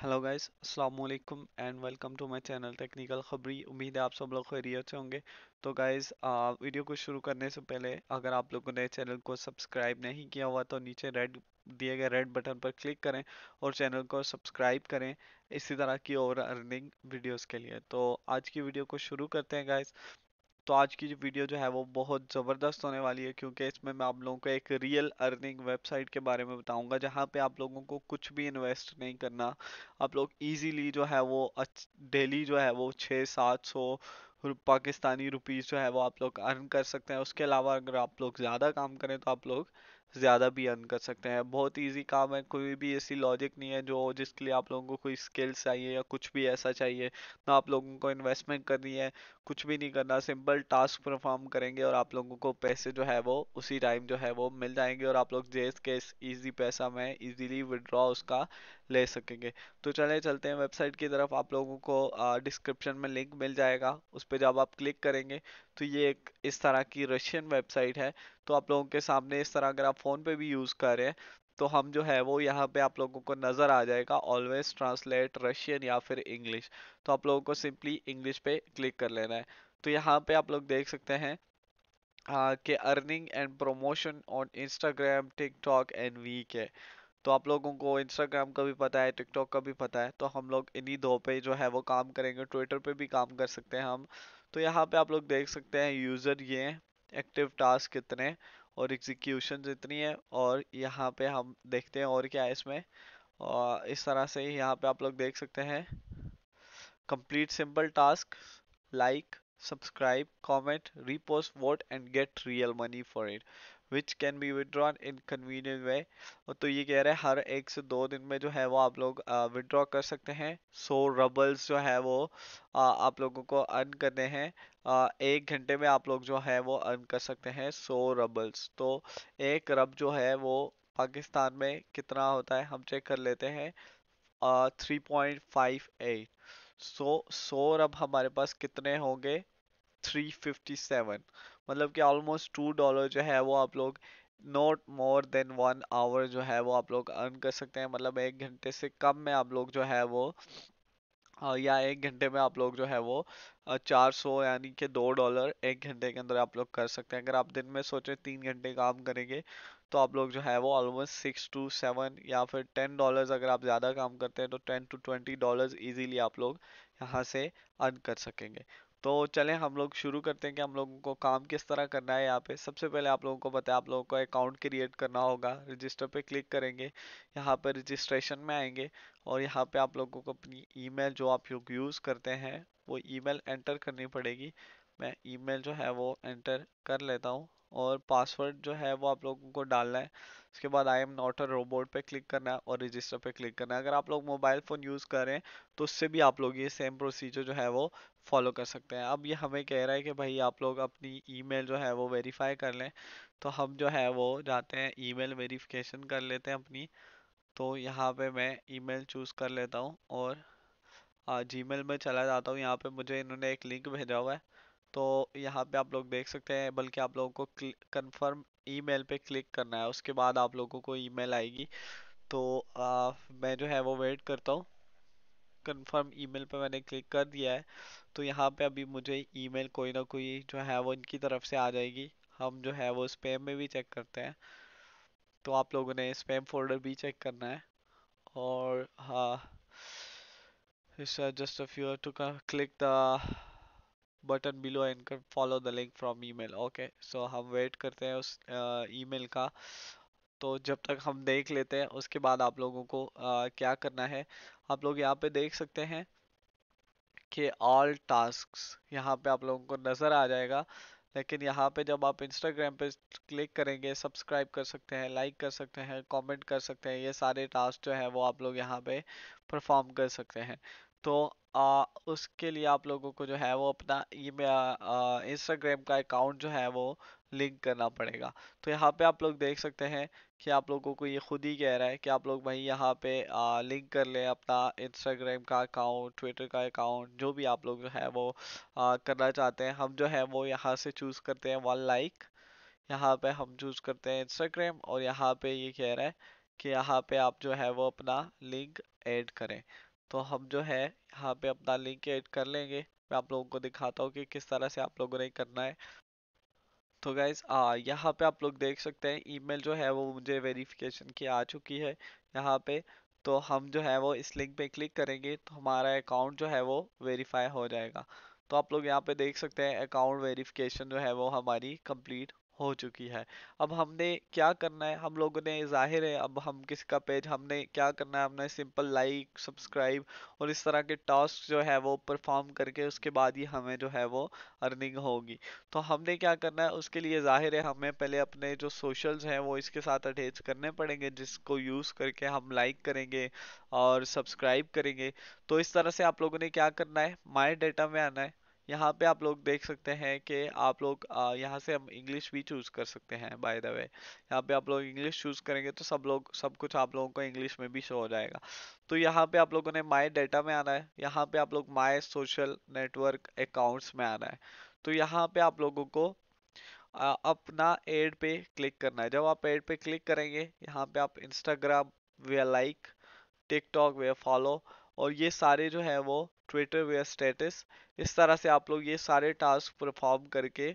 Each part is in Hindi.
हेलो गाइस अस्सलाम वालेकुम and welcome to my channel technical Khabri उम्मीद है आप सब लोग खैरियत से होंगे तो गाइस वीडियो को शुरू करने से पहले अगर आप लोगों ने चैनल को सब्सक्राइब नहीं किया हुआ तो नीचे रेड दिए गए रेड बटन पर क्लिक करें और चैनल को सब्सक्राइब करें इसी तरह की और अर्निंग वीडियोज़ के लिए तो आज की वीडियो को शुरू करते हैं गाइज तो आज की जो वीडियो जो है वो बहुत ज़बरदस्त होने वाली है क्योंकि इसमें मैं आप लोगों को एक रियल अर्निंग वेबसाइट के बारे में बताऊंगा जहाँ पे आप लोगों को कुछ भी इन्वेस्ट नहीं करना आप लोग इजीली जो है वो डेली जो है वो छः सात सौ पाकिस्तानी रुपीज़ जो है वो आप लोग अर्न कर सकते हैं उसके अलावा अगर आप लोग ज़्यादा काम करें तो आप लोग ज़्यादा भी अर्न कर सकते हैं बहुत ईजी काम है कोई भी ऐसी लॉजिक नहीं है जो जिसके लिए आप लोगों को कोई स्किल्स चाहिए या कुछ भी ऐसा चाहिए ना आप लोगों को इन्वेस्टमेंट करनी है कुछ भी नहीं करना सिंपल टास्क परफॉर्म करेंगे और आप लोगों को पैसे जो है वो उसी टाइम जो है वो मिल जाएंगे और आप लोग जेस के ईजी पैसा में ईजीली विड्रॉ उसका ले सकेंगे तो चले चलते हैं वेबसाइट की तरफ आप लोगों को डिस्क्रिप्शन में लिंक मिल जाएगा उस पर जब आप क्लिक करेंगे तो ये एक इस तरह की रशियन वेबसाइट है तो आप लोगों के सामने इस तरह अगर आप फ़ोन पे भी यूज़ कर रहे हैं तो हम जो है वो यहाँ पे आप लोगों को नज़र आ जाएगा ऑलवेज ट्रांसलेट रशियन या फिर इंग्लिश तो आप लोगों को सिंपली इंग्लिश पे क्लिक कर लेना है तो यहाँ पे आप लोग देख सकते हैं के earning and promotion on Instagram TikTok and week है तो आप लोगों को इंस्टाग्राम का भी पता है टिकटॉक का भी पता है तो हम लोग इन्हीं दो पे जो है वो काम करेंगे ट्विटर पे भी काम कर सकते हैं हम तो यहाँ पे आप लोग देख सकते हैं यूज़र ये हैं एक्टिव टास्क कितने और एग्जीक्यूशन इतनी है और यहाँ पे हम देखते हैं और क्या है इसमें और इस तरह से यहाँ पे आप लोग देख सकते हैं complete simple task like subscribe comment repost vote and get real money for it which can be withdrawn in convenient way तो ये कह रहा है हर एक से दो दिन में जो है वो आप लोग विदड्रॉ कर सकते हैं सो रबल्स जो है वो आ, आप लोगों को अर्न करने हैं एक घंटे में आप लोग जो है वो अर्न कर सकते हैं सो रबल्स तो एक रब जो है वो पाकिस्तान में कितना होता है हम चेक कर लेते हैं three point five eight so so रब हमारे पास कितने होंगे थ्री फिफ्टी सेवन मतलब कि ऑलमोस्ट टू डॉलर जो है वो आप लोग not more than one hour जो है वो आप लोग अर्न कर सकते हैं मतलब एक घंटे से कम में आप लोग जो है वो या एक घंटे में आप लोग जो है वो चार सौ यानी कि दो डॉलर एक घंटे के अंदर आप लोग कर सकते हैं अगर आप दिन में सोचें तीन घंटे काम करेंगे तो आप लोग जो है वो ऑलमोस्ट सिक्स टू सेवन या फिर टेन डॉलर्स अगर आप ज़्यादा काम करते हैं तो ten to twenty dollars easily आप लोग यहाँ से अर्न कर सकेंगे तो चलें हम लोग शुरू करते हैं कि हम लोगों को काम किस तरह करना है यहाँ पे सबसे पहले आप लोगों को बताया आप लोगों को अकाउंट क्रिएट करना होगा रजिस्टर पे क्लिक करेंगे यहाँ पर रजिस्ट्रेशन में आएंगे और यहाँ पे आप लोगों को अपनी ईमेल जो आप लोग यूज़ करते हैं वो ईमेल एंटर करनी पड़ेगी मैं ईमेल जो है वो एंटर कर लेता हूँ और पासवर्ड जो है वो आप लोगों को डालना है उसके बाद I am not a robot पे क्लिक करना है और रजिस्टर पे क्लिक करना है अगर आप लोग मोबाइल फ़ोन यूज़ करें तो उससे भी आप लोग ये सेम प्रोसीजर जो है वो फॉलो कर सकते हैं अब ये हमें कह रहा है कि भाई आप लोग अपनी ईमेल जो है वो वेरीफाई कर लें तो हम जो है वो जाते हैं ईमेल वेरिफिकेशन कर लेते हैं अपनी तो यहाँ पे मैं ईमेल चूज़ कर लेता हूँ और जी हाँ, मेल में चला जाता हूँ यहाँ पे मुझे इन्होंने एक लिंक भेजा हुआ है तो यहाँ पे आप लोग देख सकते हैं बल्कि आप लोगों को कंफर्म ईमेल पे क्लिक करना है उसके बाद आप लोगों को ईमेल आएगी तो आ, मैं जो है वो वेट करता हूँ कंफर्म ईमेल पे मैंने क्लिक कर दिया है तो यहाँ पे अभी मुझे ईमेल कोई ना कोई जो है वो इनकी तरफ से आ जाएगी हम जो है वो स्पेम में भी चेक करते हैं तो आप लोगों ने स्पैम फोल्डर भी चेक करना है और हाँ just of you to click the button below and follow the link from email okay so हम वेट करते हैं उस ईमेल का तो जब तक हम देख लेते हैं उसके बाद आप लोगों को uh, क्या करना है आप लोग यहाँ पे देख सकते हैं कि ऑल टास्क यहाँ पे आप लोगों को नज़र आ जाएगा लेकिन यहाँ पे जब आप इंस्टाग्राम पे क्लिक करेंगे सब्सक्राइब कर सकते हैं लाइक कर सकते हैं कमेंट कर सकते हैं ये सारे टास्क जो है वो आप लोग यहाँ पे परफॉर्म कर सकते हैं तो आ, उसके लिए आप लोगों को जो है वो अपना ई इंस्टाग्राम का अकाउंट जो है वो लिंक करना पड़ेगा तो यहाँ पे आप लोग देख सकते हैं कि आप लोगों को ये खुद ही कह रहा है कि आप लोग भाई यहाँ पे आ, लिंक कर लें अपना इंस्टाग्राम का अकाउंट ट्विटर का अकाउंट जो भी आप लोग जो है वो आ, करना चाहते हैं हम जो है वो यहाँ से चूज़ करते हैं वन लाइक यहाँ पे हम चूज़ करते हैं इंस्टाग्राम और यहाँ पे ये कह रहा है कि यहाँ पे आप जो है वो अपना लिंक एड करें तो हम जो है यहाँ पे अपना लिंक ऐड कर लेंगे मैं आप लोगों को दिखाता हूँ कि किस तरह से आप लोगों ने करना है तो गाइज यहाँ पे आप लोग देख सकते हैं ईमेल जो है वो मुझे वेरिफिकेशन की आ चुकी है यहाँ पे तो हम जो है वो इस लिंक पे क्लिक करेंगे तो हमारा अकाउंट जो है वो वेरीफाई हो जाएगा तो आप लोग यहाँ पे देख सकते हैं अकाउंट वेरिफिकेशन जो है वो हमारी कंप्लीट हो चुकी है अब हमने क्या करना है हम लोगों ने जाहिर है अब हम किसका पेज हमने क्या करना है हमने सिंपल लाइक सब्सक्राइब और इस तरह के टास्क जो है वो परफॉर्म करके उसके बाद ही हमें जो है वो अर्निंग होगी तो हमने क्या करना है उसके लिए जाहिर है हमें पहले अपने जो सोशल्स हैं वो इसके साथ अटैच करने पड़ेंगे जिसको यूज़ करके हम लाइक करेंगे और सब्सक्राइब करेंगे तो इस तरह से आप लोगों ने क्या करना है माई डेटा में आना है यहाँ पे आप लोग देख सकते हैं कि आप लोग यहाँ से हम इंग्लिश भी चूज़ कर सकते हैं बाय द वे यहाँ पे आप लोग इंग्लिश चूज़ करेंगे तो सब लोग सब कुछ आप लोगों को इंग्लिश में भी शो हो जाएगा तो यहाँ पे आप लोगों ने माई डेटा में आना है यहाँ पे आप लोग माई सोशल नेटवर्क अकाउंट्स में आना है तो यहाँ पे आप लोगों को अपना एड पे क्लिक करना है जब आप एड पे क्लिक करेंगे यहाँ पे आप Instagram way like TikTok way follow और ये सारे जो है वो ट्विटर वेयर स्टेटस इस तरह से आप लोग ये सारे टास्क परफॉर्म करके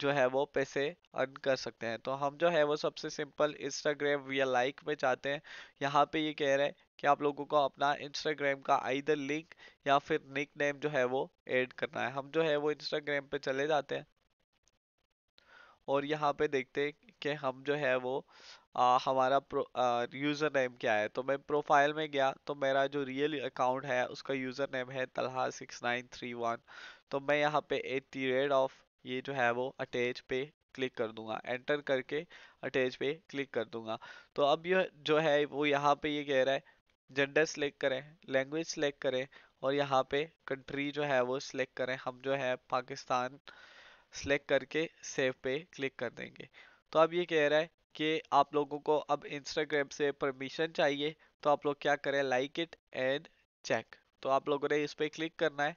जो है वो पैसे अर्न कर सकते हैं तो हम जो है वो सबसे सिंपल इंस्टाग्राम या लाइक में चाहते हैं यहाँ पे ये कह रहे हैं कि आप लोगों को अपना इंस्टाग्राम का आइदर लिंक या फिर निक नेम जो है वो ऐड करना है हम जो है वो इंस्टाग्राम पे चले जाते हैं और यहाँ पे देखते हैं कि हम जो है वो आ, हमारा यूज़र नेम क्या है तो मैं प्रोफाइल में गया तो मेरा जो रियल अकाउंट है उसका यूज़र नेम है Talha six nine three one तो मैं यहाँ पे एट रेट ऑफ ये जो है वो अटैच पे क्लिक कर दूंगा एंटर करके अटैच पे क्लिक कर दूंगा तो अब यह जो है वो यहाँ पे ये कह रहा है जेंडर सेलेक्ट करें लैंग्वेज सेलेक्ट करें और यहाँ पे कंट्री जो है वो सिलेक्ट करें हम जो है पाकिस्तान सेलेक्ट करके सेव पे क्लिक कर देंगे तो अब ये कह रहा है कि आप लोगों को अब इंस्टाग्राम से परमिशन चाहिए तो आप लोग क्या करें लाइक इट एंड चेक तो आप लोगों ने इस पर क्लिक करना है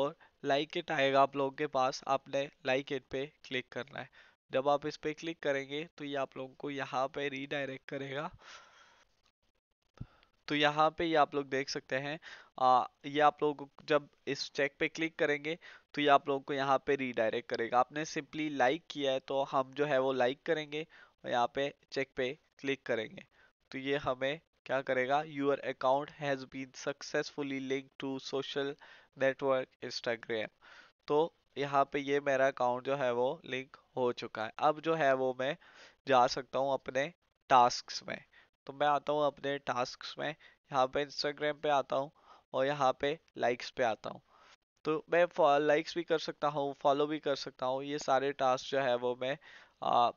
और लाइक इट आएगा आप लोगों के पास आपने लाइक इट पे क्लिक करना है जब आप इस पर क्लिक करेंगे तो ये आप लोगों को यहाँ पे रीडायरेक्ट करेगा तो यहाँ पे ये आप लोग देख सकते हैं आ, ये आप लोग जब इस चेक पे क्लिक करेंगे तो ये आप लोगों को यहाँ पे रीडायरेक्ट करेगा आपने सिंपली लाइक किया है तो हम जो है वो लाइक करेंगे और यहाँ पे चेक पे क्लिक करेंगे तो ये हमें क्या करेगा your account has been successfully link to social network Instagram तो यहाँ पे ये मेरा अकाउंट जो है वो लिंक हो चुका है अब जो है वो मैं जा सकता हूँ अपने टास्क में तो मैं आता हूँ अपने टास्क में यहाँ पे इंस्टाग्राम पे आता हूँ और यहाँ पे लाइक्स पे आता हूँ तो मैं लाइक्स भी कर सकता हूँ फॉलो भी कर सकता हूँ ये सारे टास्क जो है वो मैं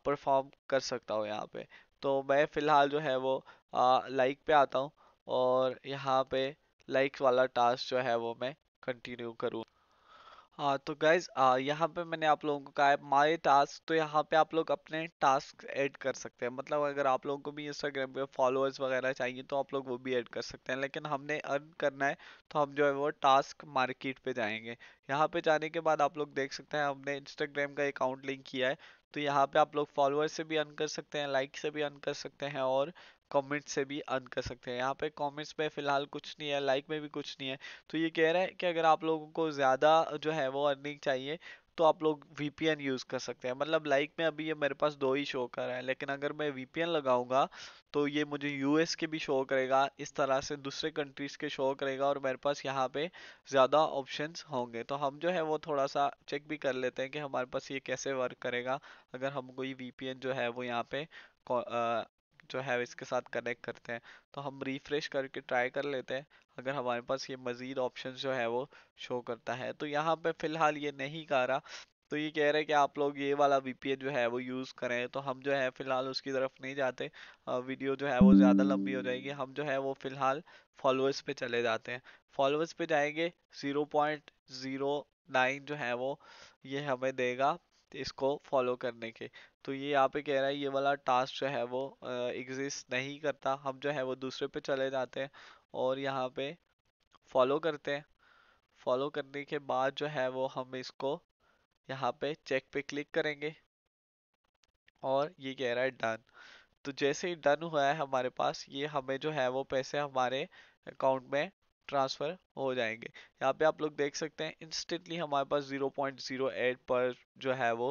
परफॉर्म कर सकता हूँ यहाँ पे तो मैं फ़िलहाल जो है वो लाइक पे आता हूँ और यहाँ पे लाइक वाला टास्क जो है वो मैं कंटिन्यू करूँ हाँ तो गाइज यहाँ पे मैंने आप लोगों को कहा है माय टास्क तो यहाँ पे आप लोग अपने टास्क ऐड कर सकते हैं मतलब अगर आप लोगों को भी इंस्टाग्राम पे फॉलोअर्स वगैरह चाहिए तो आप लोग वो भी ऐड कर सकते हैं लेकिन हमने अर्न करना है तो हम जो है वो टास्क मार्केट पे जाएंगे यहाँ पे जाने के बाद आप लोग देख सकते हैं हमने इंस्टाग्राम का अकाउंट लिंक किया है तो यहाँ पे आप लोग फॉलोअर्स से भी अर्न कर सकते हैं लाइक से भी अर्न कर सकते हैं और कमेंट से भी अर्न कर सकते हैं यहाँ पे कमेंट्स पे फिलहाल कुछ नहीं है लाइक में भी कुछ नहीं है तो ये कह रहा है कि अगर आप लोगों को ज़्यादा जो है वो अर्निंग चाहिए तो आप लोग वीपीएन यूज़ कर सकते हैं मतलब लाइक में अभी ये मेरे पास दो ही शो कर रहा है लेकिन अगर मैं वीपीएन लगाऊंगा तो ये मुझे यूएस के भी शो करेगा इस तरह से दूसरे कंट्रीज़ के शो करेगा और मेरे पास यहाँ पे ज़्यादा ऑप्शंस होंगे तो हम जो है वो थोड़ा सा चेक भी कर लेते हैं कि हमारे पास ये कैसे वर्क करेगा अगर हम कोई वी जो है वो यहाँ पे जो है इसके साथ कनेक्ट करते हैं तो हम रिफ्रेश करके ट्राई कर लेते हैं अगर हमारे पास ये मज़ीद ऑप्शन जो है वो शो करता है तो यहाँ पे फ़िलहाल ये नहीं कर रहा तो ये कह रहे हैं कि आप लोग ये वाला वी जो है वो यूज़ करें तो हम जो है फ़िलहाल उसकी तरफ नहीं जाते वीडियो जो है वो ज़्यादा लंबी हो जाएगी हम जो है वो फ़िलहाल फॉलोअर्स पे चले जाते हैं फॉलोअर्स पे जाएंगे ज़ीरो पॉइंट ज़ीरो नाइन जो है वो ये हमें देगा इसको फॉलो करने के तो ये यहाँ पे कह रहा है ये वाला टास्क जो है वो एग्जिस्ट नहीं करता हम जो है वो दूसरे पे चले जाते हैं और यहाँ पे फॉलो करते हैं फॉलो करने के बाद जो है वो हम इसको यहाँ पे चेक पे क्लिक करेंगे और ये कह रहा है डन तो जैसे ही डन हुआ है हमारे पास ये हमें जो है वो पैसे हमारे अकाउंट में ट्रांसफ़र हो जाएंगे यहाँ पे आप लोग देख सकते हैं इंस्टेंटली हमारे पास 0.08 पर जो है वो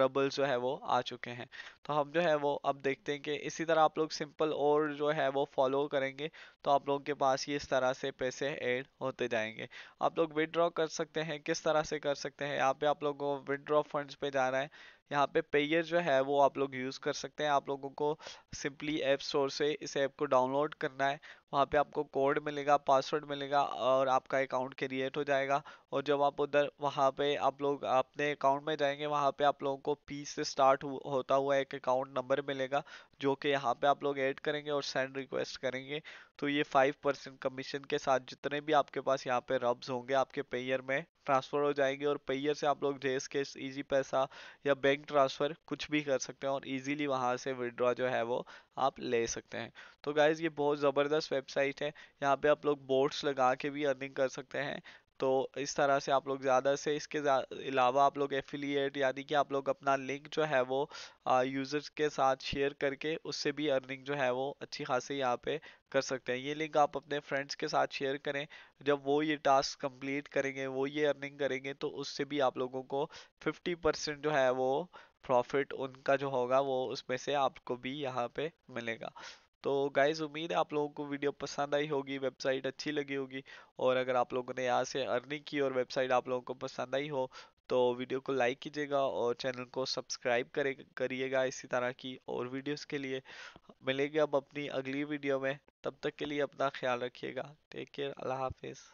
रबल जो है वो आ चुके हैं तो हम जो है वो अब देखते हैं कि इसी तरह आप लोग सिंपल और जो है वो फॉलो करेंगे तो आप लोगों के पास ये इस तरह से पैसे ऐड होते जाएंगे आप लोग विदड्रॉ कर सकते हैं किस तरह से कर सकते हैं यहाँ पे आप लोग को विदड्रॉ फंड पे जाना है यहाँ पे पेयर जो है वो आप लोग यूज़ कर सकते हैं आप लोगों को सिंपली ऐप स्टोर से इस ऐप को डाउनलोड करना है वहाँ पे आपको कोड मिलेगा पासवर्ड मिलेगा और आपका अकाउंट क्रिएट हो जाएगा और जब आप उधर वहाँ पे आप लोग अपने अकाउंट में जाएंगे वहाँ पे आप लोगों को पी से स्टार्ट हो, होता हुआ एक अकाउंट नंबर मिलेगा जो कि यहाँ पे आप लोग ऐड करेंगे और सेंड रिक्वेस्ट करेंगे तो ये फाइव परसेंट कमीशन के साथ जितने भी आपके पास यहाँ पे रब्स होंगे आपके पेयर में ट्रांसफ़र हो जाएंगे और पेयर से आप लोग जेस के ईजी पैसा या बैंक ट्रांसफ़र कुछ भी कर सकते हैं और ईजिली वहाँ से विड्रॉ जो है वो आप ले सकते हैं तो गाइज़ ये बहुत ज़बरदस्त वेबसाइट है यहाँ पे आप लोग बोर्ड्स लगा के भी अर्निंग कर सकते हैं तो इस तरह से आप लोग ज़्यादा से इसके अलावा आप लोग एफिलिएट यानी कि आप लोग अपना लिंक जो है वो यूज़र्स के साथ शेयर करके उससे भी अर्निंग जो है वो अच्छी खासी यहाँ पे कर सकते हैं ये लिंक आप अपने फ्रेंड्स के साथ शेयर करें जब वो ये टास्क कंप्लीट करेंगे वो ये अर्निंग करेंगे तो उससे भी आप लोगों को फिफ्टी परसेंट जो है वो प्रॉफिट उनका जो होगा वो उसमें से आपको भी यहाँ पर मिलेगा तो गाइज उम्मीद है आप लोगों को वीडियो पसंद आई होगी वेबसाइट अच्छी लगी होगी और अगर आप लोगों ने यहाँ से अर्निंग की और वेबसाइट आप लोगों को पसंद आई हो तो वीडियो को लाइक कीजिएगा और चैनल को सब्सक्राइब करे करिएगा इसी तरह की और वीडियोस के लिए मिलेंगे अब अपनी अगली वीडियो में तब तक के लिए अपना ख्याल रखिएगा टेक केयर अल्लाह हाफिज़